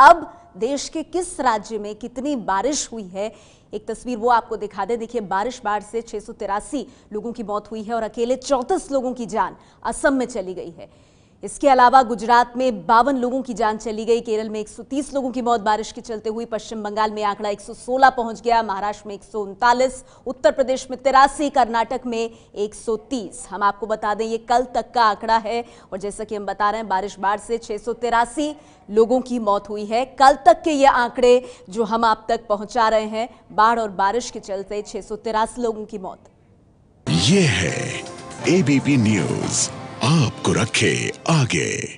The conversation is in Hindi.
अब देश के किस राज्य में कितनी बारिश हुई है एक तस्वीर वो आपको दिखा दे देखिए बारिश बाढ़ से छह लोगों की मौत हुई है और अकेले चौंतीस लोगों की जान असम में चली गई है इसके अलावा गुजरात में बावन लोगों की जान चली गई केरल में 130 लोगों की मौत बारिश के चलते हुई पश्चिम बंगाल में आंकड़ा 116 पहुंच गया महाराष्ट्र में एक उत्तर प्रदेश में तिरासी कर्नाटक में 130 हम आपको बता दें ये कल तक का आंकड़ा है और जैसा कि हम बता रहे हैं बारिश बाढ़ से छह लोगों की मौत हुई है कल तक के ये आंकड़े जो हम आप तक पहुंचा रहे हैं बाढ़ और बारिश के चलते छह लोगों की मौत ये है एबीपी न्यूज़ आपको रखे आगे